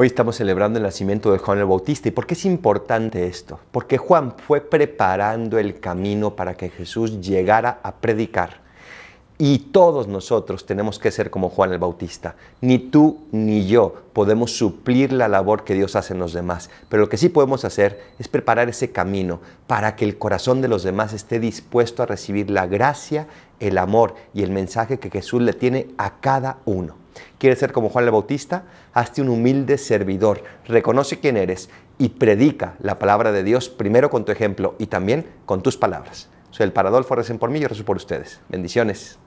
Hoy estamos celebrando el nacimiento de Juan el Bautista. ¿Y por qué es importante esto? Porque Juan fue preparando el camino para que Jesús llegara a predicar. Y todos nosotros tenemos que ser como Juan el Bautista. Ni tú ni yo podemos suplir la labor que Dios hace en los demás. Pero lo que sí podemos hacer es preparar ese camino para que el corazón de los demás esté dispuesto a recibir la gracia, el amor y el mensaje que Jesús le tiene a cada uno. ¿Quieres ser como Juan el Bautista? Hazte un humilde servidor, reconoce quién eres y predica la palabra de Dios primero con tu ejemplo y también con tus palabras. Soy el Paradolfo, recen por mí, y rezo por ustedes. Bendiciones.